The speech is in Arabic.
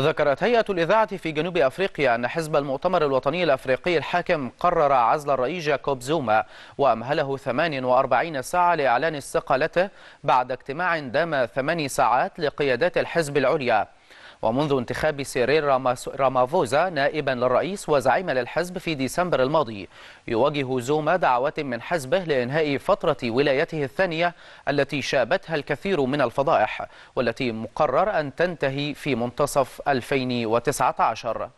ذكرت هيئة الإذاعة في جنوب أفريقيا أن حزب المؤتمر الوطني الأفريقي الحاكم قرر عزل الرئيس جاكوب زوما وأمهله 48 ساعة لإعلان استقالته بعد اجتماع دام ثماني ساعات لقيادات الحزب العليا ومنذ انتخاب سيرير رامافوزا نائبا للرئيس وزعيما للحزب في ديسمبر الماضي يواجه زوما دعوات من حزبه لإنهاء فترة ولايته الثانية التي شابتها الكثير من الفضائح والتي مقرر أن تنتهي في منتصف 2019